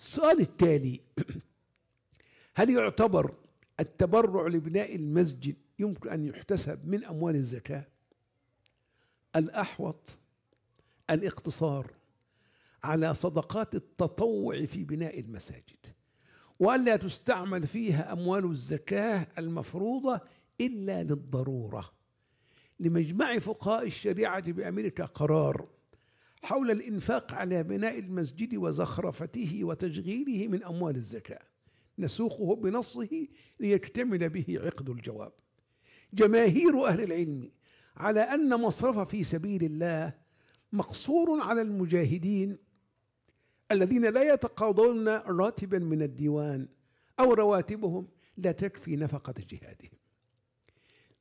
السؤال التالي هل يعتبر التبرع لبناء المسجد يمكن أن يحتسب من أموال الزكاة الأحوط الاقتصار على صدقات التطوع في بناء المساجد وألا تستعمل فيها أموال الزكاة المفروضة إلا للضرورة لمجمع فقهاء الشريعة بأمريكا قرار حول الإنفاق على بناء المسجد وزخرفته وتشغيله من أموال الزكاة نسوقه بنصه ليكتمل به عقد الجواب جماهير أهل العلم على أن مصرف في سبيل الله مقصور على المجاهدين الذين لا يتقاضون راتبا من الديوان أو رواتبهم لا تكفي نفقة جهادهم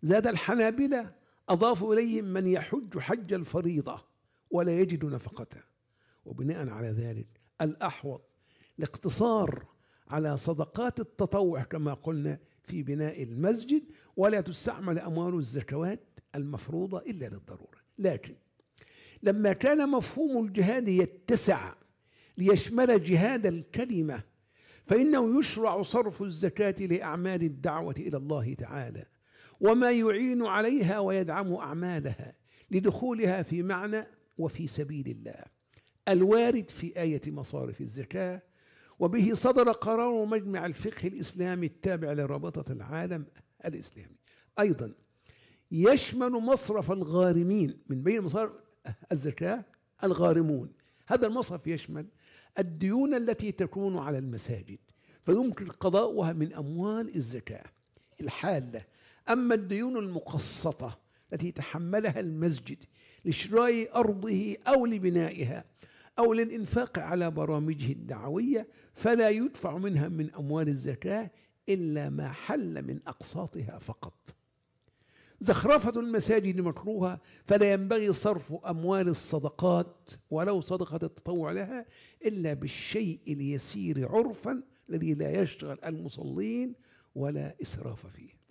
زاد الحنابلة أضافوا إليهم من يحج حج الفريضة ولا يجد نفقته وبناء على ذلك الأحوط الاقتصار على صدقات التطوع كما قلنا في بناء المسجد ولا تستعمل أموال الزكوات المفروضة إلا للضرورة لكن لما كان مفهوم الجهاد يتسع ليشمل جهاد الكلمة فإنه يشرع صرف الزكاة لأعمال الدعوة إلى الله تعالى وما يعين عليها ويدعم أعمالها لدخولها في معنى وفي سبيل الله الوارد في آية مصارف الزكاة وبه صدر قرار مجمع الفقه الإسلامي التابع لرابطة العالم الإسلامي أيضا يشمل مصرف الغارمين من بين مصارف الزكاة الغارمون هذا المصرف يشمل الديون التي تكون على المساجد فيمكن قضاؤها من أموال الزكاة الحالة أما الديون المقسطة التي تحملها المسجد لشراء أرضه أو لبنائها أو للإنفاق على برامجه الدعوية فلا يدفع منها من أموال الزكاة إلا ما حل من أقساطها فقط زخرفة المساجد مكروهة فلا ينبغي صرف أموال الصدقات ولو صدقة التطوع لها إلا بالشيء اليسير عرفا الذي لا يشغل المصلين ولا إسراف فيه